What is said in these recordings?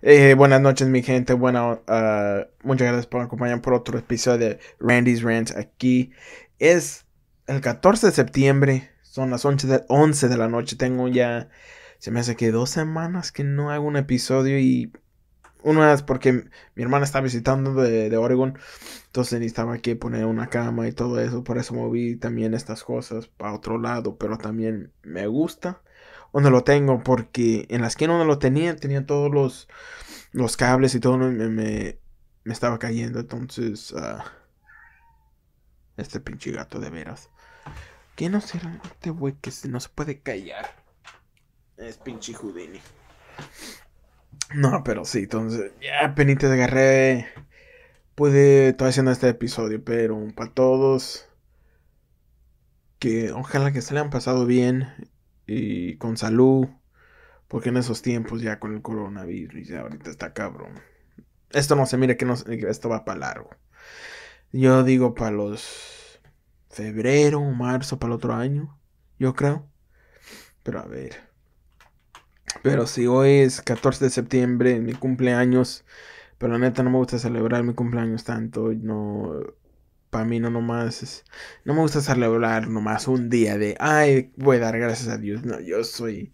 Eh, buenas noches, mi gente. Bueno, ah, muchas gracias por acompañarme por otro episodio de Randy's Rant aquí. Es el 14 de septiembre, son las 11 de, 11 de la noche. Tengo ya, se me hace que dos semanas que no hago un episodio y una es porque mi hermana está visitando de, de Oregon, entonces necesitaba que poner una cama y todo eso, por eso moví también estas cosas para otro lado, pero también me gusta donde lo tengo porque en la esquina donde lo tenía tenía todos los, los cables y todo me, me, me estaba cayendo, entonces ah, este pinche gato de veras. ¿Qué no será este güey que no se puede callar? Es pinche Houdini. No, pero sí, entonces ya penite de agarré. Pude, eh, todavía haciendo este episodio, pero para todos, que ojalá que se le han pasado bien y con salud, porque en esos tiempos ya con el coronavirus, ya ahorita está cabrón. Esto no se mira, que no, esto va para largo. Yo digo para los febrero, marzo, para el otro año, yo creo. Pero a ver. Pero si hoy es 14 de septiembre, mi cumpleaños, pero la neta no me gusta celebrar mi cumpleaños tanto, no para mí no nomás es, no me gusta celebrar nomás un día de ay, voy a dar gracias a Dios. No, yo soy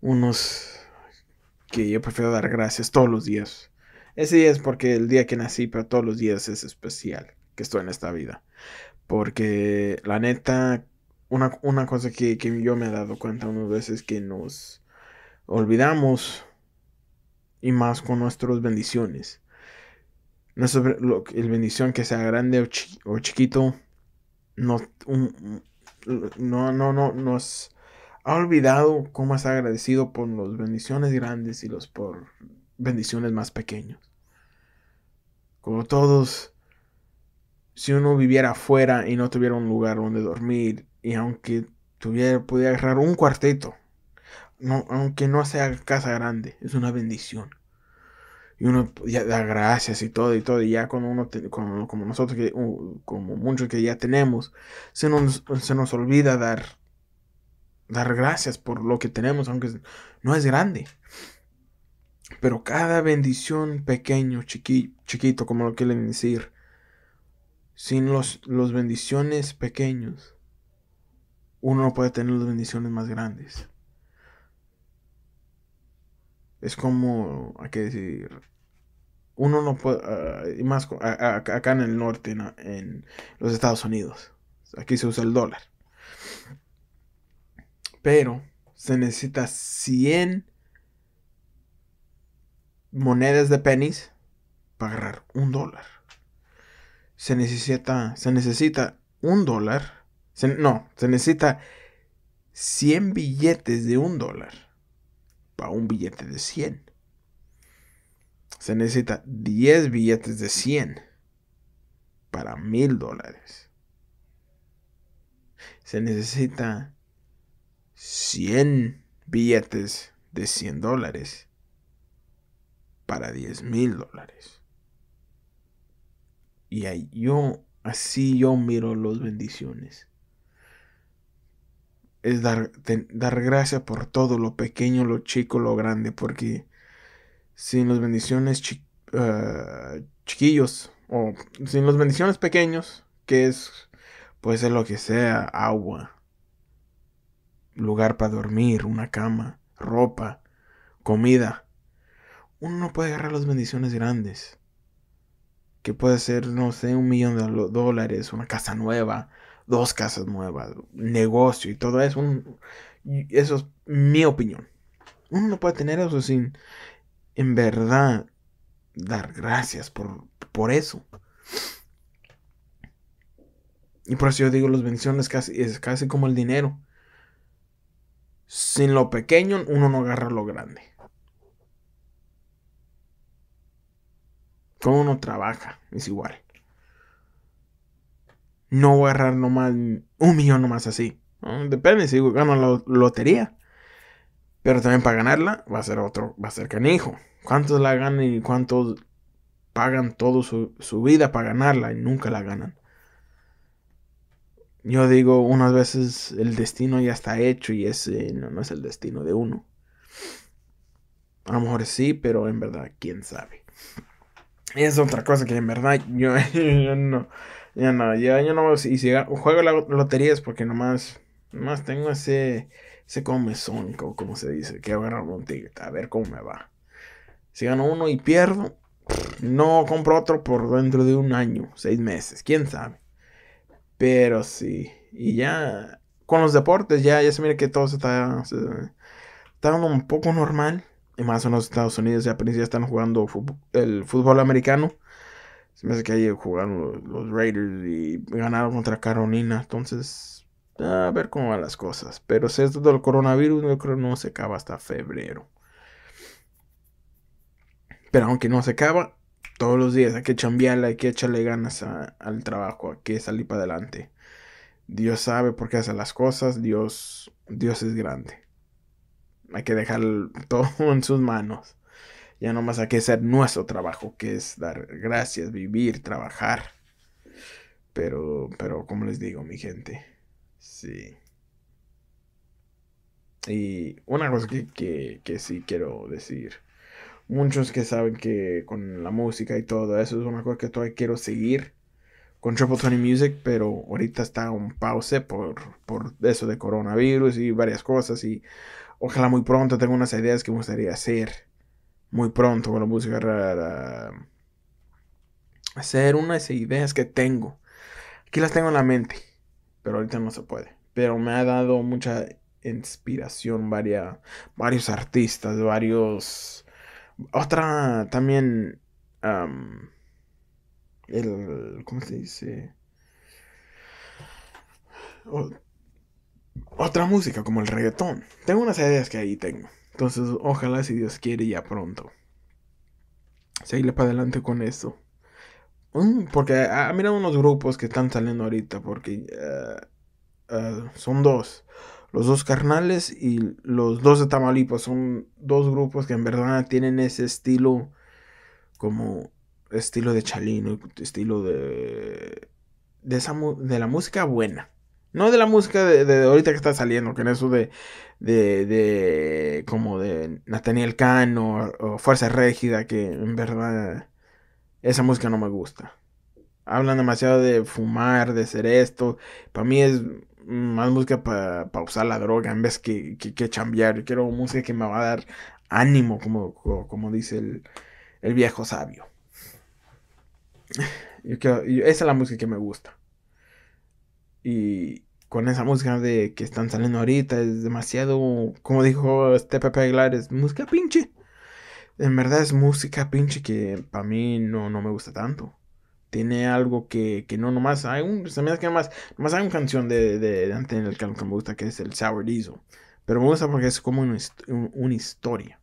unos que yo prefiero dar gracias todos los días. Ese día es porque el día que nací, pero todos los días es especial que estoy en esta vida. Porque la neta, una, cosa que, que yo me he dado cuenta unas veces que nos olvidamos y más con nuestras bendiciones. La el bendición que sea grande o, chiquito, no, no, no, nos ha olvidado cómo es agradecido por las bendiciones grandes y los por bendiciones más pequeños. Como todos, si uno viviera afuera y no tuviera un lugar donde dormir, y aunque tuviera, pudiera agarrar un cuarteto no, aunque no sea casa grande, es una bendición. Y uno ya da gracias y todo y todo. Y ya cuando uno, como, nosotros, como muchos que ya tenemos, se nos, olvida dar, dar gracias por lo que tenemos, aunque no es grande. Pero cada bendición pequeño, chiquito, como lo quieren decir, sin los, los bendiciones pequeños, uno no puede tener las bendiciones más grandes es como, hay que decir, uno no puede, ah, y más acá en el norte, en, los Estados Unidos, aquí se usa el dólar. Pero se necesita 100 monedas de pennies para agarrar un dólar. Se necesita, se necesita un dólar. no, se necesita 100 billetes de un dólar para un billete de 100. Se necesita 10 billetes de 100 para 1000 dólares. Se necesita 100 billetes de 100 dólares para 10 mil dólares. Y ahí yo, así yo miro las bendiciones es dar, gracias por todo, lo pequeño, lo chico, lo grande, porque sin las bendiciones ah, chiquillos, o sin las bendiciones pequeños, que es, puede ser lo que sea, agua, lugar para dormir, una cama, ropa, comida, uno no puede agarrar las bendiciones grandes, que puede ser, no sé, un millón de dólares, una casa nueva, dos casas nuevas, negocio y todo eso. eso es mi opinión. Uno no puede tener eso sin, en verdad, dar gracias por, por eso. Y por eso yo digo, las menciones casi, es casi como el dinero. Sin lo pequeño, uno no agarra lo grande. Como uno trabaja, es igual no voy a agarrar nomás un millón nomás así. Depende si gano la lotería. Pero también para ganarla va a ser otro, va a ser canijo. ¿Cuántos la ganan y cuántos pagan toda su, vida para ganarla y nunca la ganan? Yo digo, unas veces el destino ya está hecho y ese no, no es el destino de uno. A lo mejor sí, pero en verdad, quién sabe. Es otra cosa que en verdad yo no. Ya no, ya, no. Y si juego la lotería es porque nomás, tengo ese, ese comezón, como, se dice, que agarrar un ticket, a ver cómo me va. Si gano uno y pierdo, no compro otro por dentro de un año, seis meses, quién sabe. Pero sí, y ya con los deportes, ya, ya se mira que todo se está, un poco normal. Y más en los Estados Unidos, ya pues, están jugando el fútbol americano. Se me hace que ahí jugaron los, Raiders y ganaron contra Carolina. Entonces, a ver cómo van las cosas. Pero si esto del coronavirus, yo creo no se acaba hasta febrero. Pero aunque no se acaba, todos los días hay que chambearla, hay que echarle ganas al trabajo, hay que salir para adelante. Dios sabe por qué hace las cosas, Dios, Dios es grande. Hay que dejar todo en sus manos. Ya no más hay que hacer nuestro trabajo, que es dar gracias, vivir, trabajar. Pero, pero, como les digo, mi gente, sí. Y una cosa que, que, sí quiero decir. Muchos que saben que con la música y todo eso es una cosa que todavía quiero seguir con Triple Tony Music, pero ahorita está un pause por, por, eso de coronavirus y varias cosas. Y ojalá muy pronto Tenga unas ideas que me gustaría hacer muy pronto con la música rara. Hacer una de esas ideas que tengo. Aquí las tengo en la mente, pero ahorita no se puede. Pero me ha dado mucha inspiración varios artistas, varios... Otra también... el... ¿Cómo se dice? otra música como el reggaetón. Tengo unas ideas que ahí tengo. Entonces, ojalá si Dios quiere ya pronto. Seguirle para adelante con eso. Mm, porque ah, mira unos grupos que están saliendo ahorita. Porque ah, ah, son dos. Los dos carnales y los dos de Tamaulipas. Son dos grupos que en verdad tienen ese estilo. Como estilo de Chalino. Estilo de. De, esa, de la música buena. No de la música de, ahorita que está saliendo, que en eso de, como de Nathaniel Kahn o, Fuerza Régida, que en verdad esa música no me gusta. Hablan demasiado de fumar, de hacer esto. Para mí es más música para usar la droga en vez que, que, chambear. Yo quiero música que me va a dar ánimo, como, como dice el, el viejo sabio. Yo esa es la música que me gusta. Y con esa música de que están saliendo ahorita es demasiado, como dijo este Pepe Aguilar, es música pinche. En verdad es música pinche que para mí no, no me gusta tanto. Tiene algo que, no nomás hay un, que nomás, nomás hay una canción de, de, en el el que me gusta que es el Sour Diesel. Pero me gusta porque es como una, historia.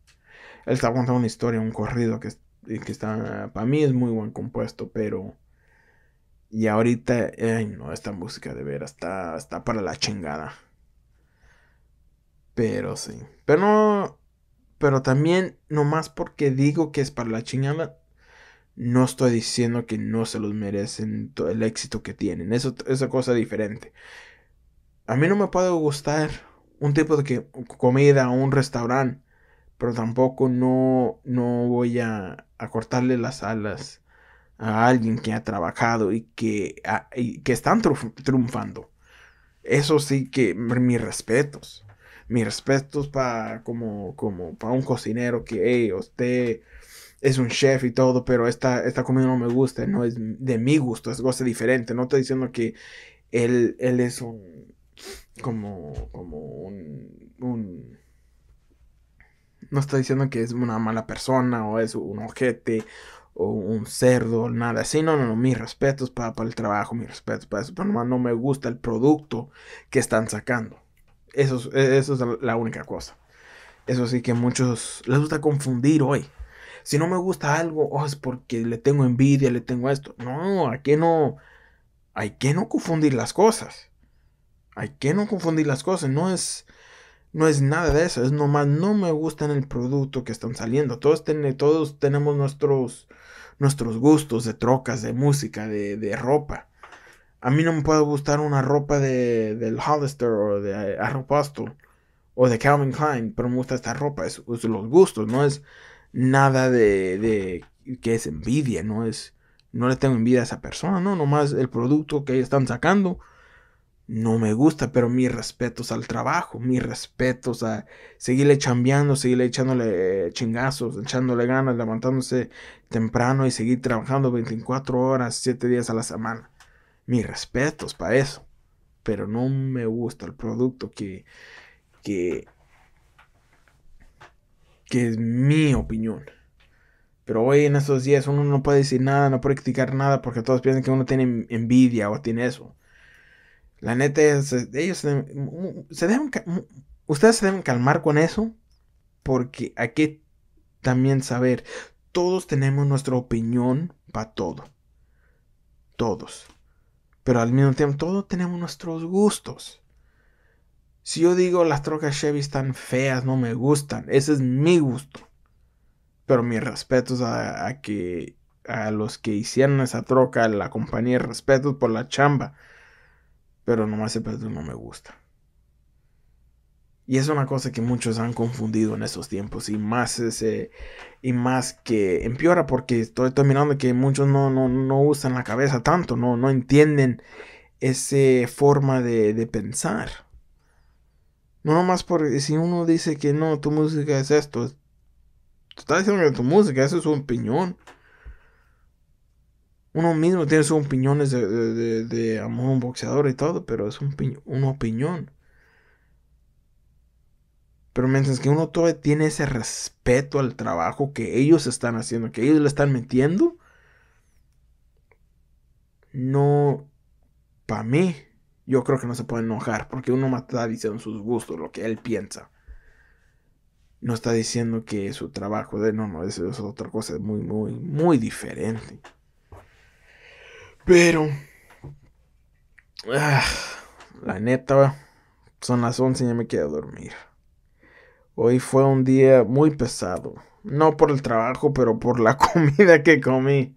Él está contando una historia, un corrido que, que está, para mí es muy buen compuesto, pero y ahorita, ay no, esta música de veras está, para la chingada. Pero sí. Pero no. Pero también, nomás porque digo que es para la chingada, no estoy diciendo que no se los merecen todo el éxito que tienen. Eso es cosa diferente. A mí no me puede gustar un tipo de que, comida o un restaurante, pero tampoco no, no voy a, a cortarle las alas a alguien que ha trabajado y que, que están triunfando. Eso sí que mis respetos. Mis respetos para como, como para un cocinero que, usted es un chef y todo, pero esta, esta comida no me gusta, no es de mi gusto, es cosa diferente. No estoy diciendo que él, él es un, como, como un, no está diciendo que es una mala persona o es un ojete o un cerdo, nada así. No, no, no, mis respetos para, para el trabajo, mis respetos para eso. Pero no me gusta el producto que están sacando. Eso es, e, eso es la única cosa. Eso sí que muchos les gusta confundir hoy. Si no me gusta algo, oh, es porque le tengo envidia, le tengo esto. No, hay que no, hay que no confundir las cosas. Hay que no confundir las cosas. No es, no es nada de eso, es nomás no me gustan el producto que están saliendo. Todos, todos tenemos nuestros, nuestros gustos de trocas, de música, de, ropa. A mí no me puede gustar una ropa de, del Hollister o de Pastor eh, o de Calvin Klein, pero me gusta esta ropa. Es, los gustos, no es nada de, de, que es envidia, no es, no le tengo envidia a esa persona, no, nomás el producto que están sacando no me gusta, pero mis respetos al trabajo, mis respetos a seguirle chambeando, seguirle echándole chingazos, echándole ganas, levantándose temprano y seguir trabajando 24 horas, 7 días a la semana. Mis respetos para eso. Pero no me gusta el producto que, que, que es mi opinión. Pero hoy en estos días uno no puede decir nada, no puede criticar nada porque todos piensan que uno tiene envidia o tiene eso. La neta, es, ellos se, deben, ustedes se deben calmar con eso, porque hay que también saber, todos tenemos nuestra opinión para todo. Todos. Pero al mismo tiempo, todos tenemos nuestros gustos. Si yo digo las trocas Chevy están feas, no me gustan, ese es mi gusto. Pero mis respetos a, a que a los que hicieron esa troca, la compañía, respetos por la chamba pero nomás ese pedo no me gusta. Y es una cosa que muchos han confundido en estos tiempos y más ese y más que empeora porque estoy mirando que muchos no, no, usan la cabeza tanto, no, no entienden esa forma de, pensar. No nomás porque si uno dice que no, tu música es esto, tú está diciendo que tu música, eso es un piñón uno mismo tiene sus opiniones de, amor un boxeador y todo, pero es un, una opinión. Pero mientras que uno todavía tiene ese respeto al trabajo que ellos están haciendo, que ellos le están metiendo, no, para mí, yo creo que no se puede enojar, porque uno más está diciendo sus gustos, lo que él piensa. No está diciendo que su trabajo de no, no, eso es otra cosa es muy, muy, muy diferente. Pero. Ah, la neta, son las 11 y ya me quiero dormir. Hoy fue un día muy pesado. No por el trabajo, pero por la comida que comí.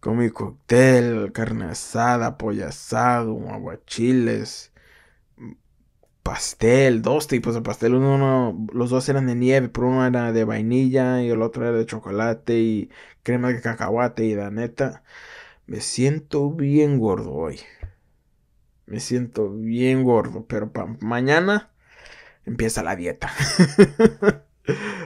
Comí cóctel, carne asada, pollo asado, aguachiles, pastel, dos tipos de pastel. Uno, los dos eran de nieve, pero uno era de vainilla y el otro era de chocolate y crema de cacahuate y la neta. Me siento bien gordo hoy. Me siento bien gordo, pero mañana empieza la dieta.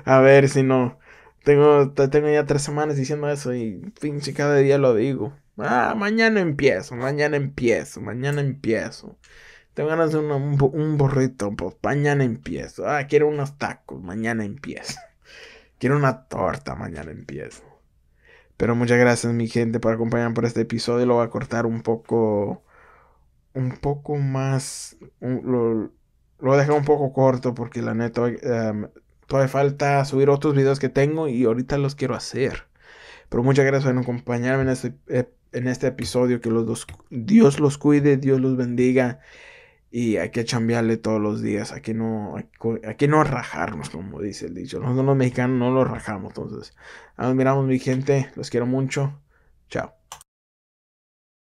a ver si no. Tengo, tengo ya tres semanas diciendo eso y pinche cada día lo digo. Ah, mañana empiezo, mañana empiezo, mañana empiezo. Tengo ganas de un, un, burrito, pues mañana empiezo. Ah, quiero unos tacos, mañana empiezo. Quiero una torta, mañana empiezo. Pero muchas gracias, mi gente, por acompañarme por este episodio. Lo voy a cortar un poco. Un poco más. lo, lo, voy a dejar un poco corto porque la neta. Em, todavía falta subir otros videos que tengo y ahorita los quiero hacer. Pero muchas gracias por acompañarme en este, eh, este episodio. Que los Dios los cuide, Dios los bendiga. Y hay que chambearle todos los días. que no, que no rajarnos, como dice el dicho. Nosotros los mexicanos no los rajamos. Entonces, admiramos miramos, mi gente. Los quiero mucho. Chao.